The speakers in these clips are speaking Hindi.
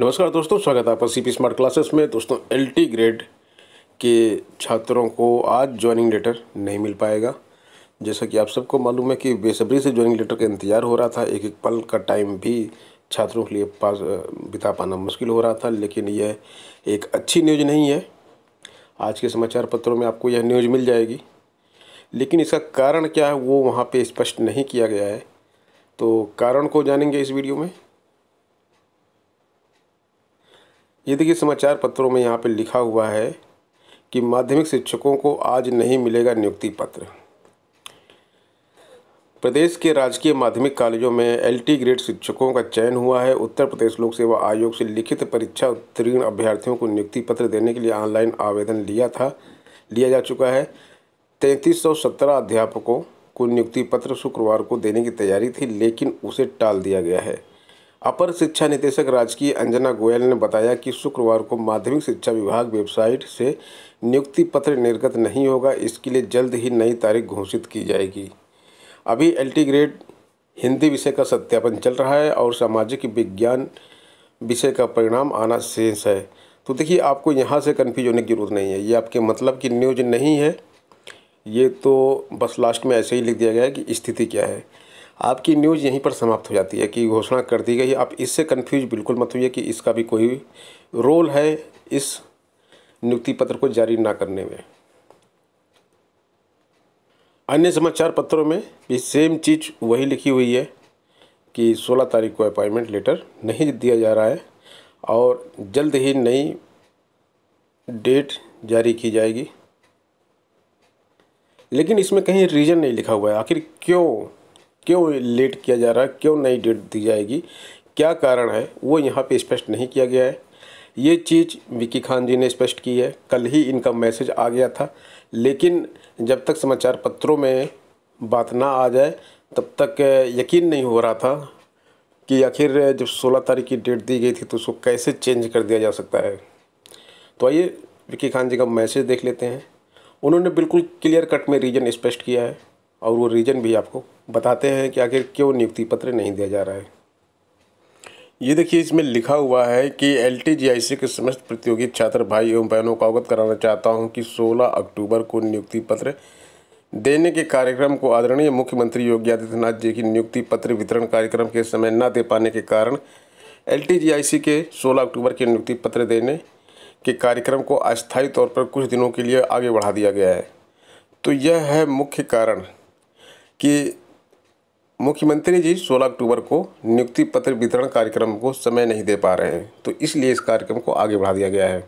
नमस्कार दोस्तों स्वागत है आपका सी पी स्मार्ट क्लासेस में दोस्तों एल टी ग्रेड के छात्रों को आज ज्वाइनिंग लेटर नहीं मिल पाएगा जैसा कि आप सबको मालूम है कि बेसब्री से ज्वाइनिंग लेटर का इंतज़ार हो रहा था एक एक पल का टाइम भी छात्रों के लिए पास बिता पाना मुश्किल हो रहा था लेकिन यह एक अच्छी न्यूज नहीं है आज के समाचार पत्रों में आपको यह न्यूज मिल जाएगी लेकिन इसका कारण क्या है वो वहाँ पर स्पष्ट नहीं किया गया है तो कारण को जानेंगे इस वीडियो में ये देखिए समाचार पत्रों में यहाँ पे लिखा हुआ है कि माध्यमिक शिक्षकों को आज नहीं मिलेगा नियुक्ति पत्र प्रदेश के राजकीय माध्यमिक कॉलेजों में एलटी ग्रेड शिक्षकों का चयन हुआ है उत्तर प्रदेश लोक सेवा आयोग से लिखित परीक्षा उत्तीर्ण अभ्यर्थियों को नियुक्ति पत्र देने के लिए ऑनलाइन आवेदन लिया था लिया जा चुका है तैंतीस सौ सत्रह अध्यापकों को नियुक्ति पत्र शुक्रवार को देने की तैयारी थी लेकिन उसे टाल दिया गया है अपर शिक्षा निदेशक राजकीय अंजना गोयल ने बताया कि शुक्रवार को माध्यमिक शिक्षा विभाग वेबसाइट से नियुक्ति पत्र निर्गत नहीं होगा इसके लिए जल्द ही नई तारीख घोषित की जाएगी अभी एल ग्रेड हिंदी विषय का सत्यापन चल रहा है और सामाजिक विज्ञान विषय का परिणाम आना शेष है तो देखिए आपको यहाँ से कन्फ्यूज होने की ज़रूरत नहीं है ये आपके मतलब की न्यूज नहीं है ये तो बस लास्ट में ऐसे ही लिख दिया गया है कि स्थिति क्या है आपकी न्यूज़ यहीं पर समाप्त हो जाती है कि घोषणा कर दी गई आप इससे कन्फ्यूज बिल्कुल मत होइए कि इसका भी कोई रोल है इस नियुक्ति पत्र को जारी ना करने में अन्य समाचार पत्रों में भी सेम चीज़ वही लिखी हुई है कि 16 तारीख को अपॉइंटमेंट लेटर नहीं दिया जा रहा है और जल्द ही नई डेट जारी की जाएगी लेकिन इसमें कहीं रीज़न नहीं लिखा हुआ है आखिर क्यों क्यों लेट किया जा रहा है क्यों नई डेट दी जाएगी क्या कारण है वो यहाँ पे स्पष्ट नहीं किया गया है ये चीज़ विक्की खान जी ने स्पष्ट की है कल ही इनका मैसेज आ गया था लेकिन जब तक समाचार पत्रों में बात ना आ जाए तब तक यकीन नहीं हो रहा था कि आखिर जब 16 तारीख की डेट दी गई थी तो उसको कैसे चेंज कर दिया जा सकता है तो आइए विक्की खान जी का मैसेज देख लेते हैं उन्होंने बिल्कुल क्लियर कट में रीजन स्पष्ट किया है और वो रीजन भी आपको बताते हैं कि आखिर क्यों नियुक्ति पत्र नहीं दिया जा रहा है ये देखिए इसमें लिखा हुआ है कि एल टी जी आई सी के समस्त प्रतियोगी छात्र भाई एवं बहनों को अवगत कराना चाहता हूँ कि 16 अक्टूबर को नियुक्ति पत्र देने के कार्यक्रम को आदरणीय मुख्यमंत्री योगी आदित्यनाथ जी की नियुक्ति पत्र वितरण कार्यक्रम के समय न दे पाने के कारण एल टी जी आई सी के 16 अक्टूबर के नियुक्ति पत्र देने के कार्यक्रम को अस्थायी तौर पर कुछ दिनों के लिए आगे बढ़ा दिया गया है तो यह है मुख्य कारण कि मुख्यमंत्री जी 16 अक्टूबर को नियुक्ति पत्र वितरण कार्यक्रम को समय नहीं दे पा रहे हैं तो इसलिए इस कार्यक्रम को आगे बढ़ा दिया गया है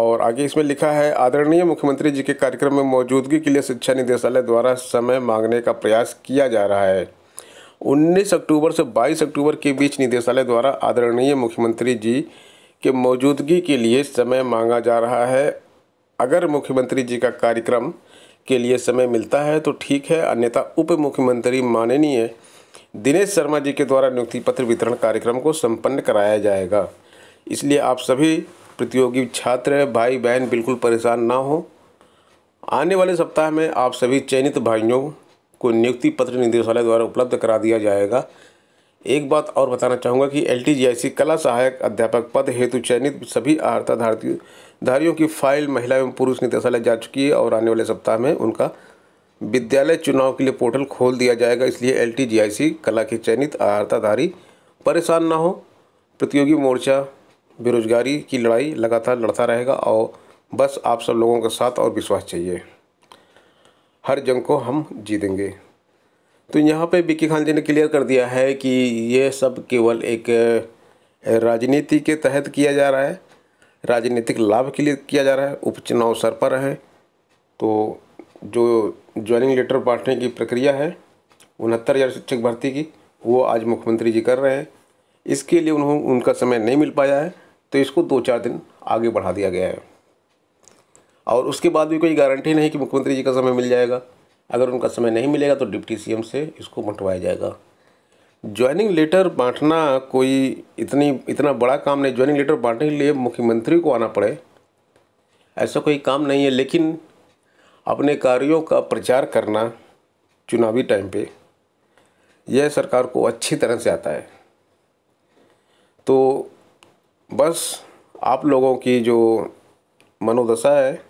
और आगे इसमें लिखा है आदरणीय मुख्यमंत्री जी के कार्यक्रम में मौजूदगी के लिए शिक्षा निदेशालय द्वारा समय मांगने का प्रयास किया जा रहा है 19 अक्टूबर से 22 अक्टूबर के बीच निदेशालय द्वारा आदरणीय मुख्यमंत्री जी के मौजूदगी के लिए समय मांगा जा रहा है अगर मुख्यमंत्री जी का कार्यक्रम के लिए समय मिलता है तो ठीक है अन्यथा उप मुख्यमंत्री माननीय दिनेश शर्मा जी के द्वारा नियुक्ति पत्र वितरण कार्यक्रम को संपन्न कराया जाएगा इसलिए आप सभी प्रतियोगी छात्र भाई बहन बिल्कुल परेशान ना हो आने वाले सप्ताह में आप सभी चयनित भाइयों को नियुक्ति पत्र निदेशालय द्वारा उपलब्ध करा दिया जाएगा एक बात और बताना चाहूँगा कि एल कला सहायक अध्यापक पद हेतु चयनित सभी अर्हता धारती धारियों की फाइल महिला एवं पुरुष निदेशालय जा चुकी है और आने वाले सप्ताह में उनका विद्यालय चुनाव के लिए पोर्टल खोल दिया जाएगा इसलिए एल कला के चयनित आर्थाधारी परेशान ना हो प्रतियोगी मोर्चा बेरोजगारी की लड़ाई लगातार लड़ता रहेगा और बस आप सब लोगों का साथ और विश्वास चाहिए हर जंग को हम जीतेंगे तो यहाँ पे बीके खान जी ने क्लियर कर दिया है कि ये सब केवल एक राजनीति के तहत किया जा रहा है राजनीतिक लाभ के लिए किया जा रहा है उपचुनाव सर पर है तो जो ज्वाइनिंग लेटर बांटने की प्रक्रिया है उनहत्तर हज़ार शिक्षक भर्ती की वो आज मुख्यमंत्री जी कर रहे हैं इसके लिए उन्होंने उनका समय नहीं मिल पाया है तो इसको दो चार दिन आगे बढ़ा दिया गया है और उसके बाद भी कोई गारंटी नहीं कि मुख्यमंत्री जी का समय मिल जाएगा अगर उनका समय नहीं मिलेगा तो डिप्टी सीएम से इसको बंटवाया जाएगा ज्वाइनिंग लेटर बांटना कोई इतनी इतना बड़ा काम नहीं ज्वाइनिंग लेटर बांटने के लिए मुख्यमंत्री को आना पड़े ऐसा कोई काम नहीं है लेकिन अपने कार्यों का प्रचार करना चुनावी टाइम पे यह सरकार को अच्छी तरह से आता है तो बस आप लोगों की जो मनोदशा है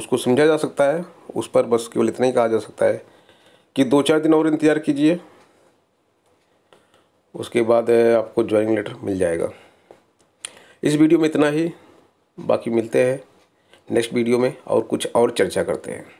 उसको समझा जा सकता है उस पर बस केवल इतना ही कहा जा सकता है कि दो चार दिन और इंतज़ार कीजिए उसके बाद आपको ज्वाइनिंग लेटर मिल जाएगा इस वीडियो में इतना ही बाकी मिलते हैं नेक्स्ट वीडियो में और कुछ और चर्चा करते हैं